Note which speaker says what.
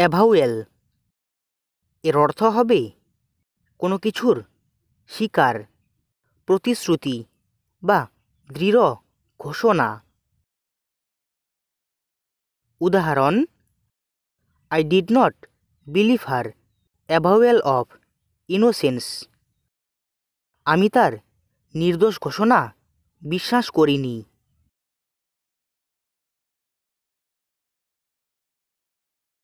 Speaker 1: অ্যাভাউয়েল এর অর্থ হবে কোনো কিছুর শিকার প্রতিশ্রুতি বা দৃঢ় ঘোষণা উদাহরণ I did not believe her avowal of innocence আমি তার নির্দোষ ঘোষণা বিশ্বাস করিনি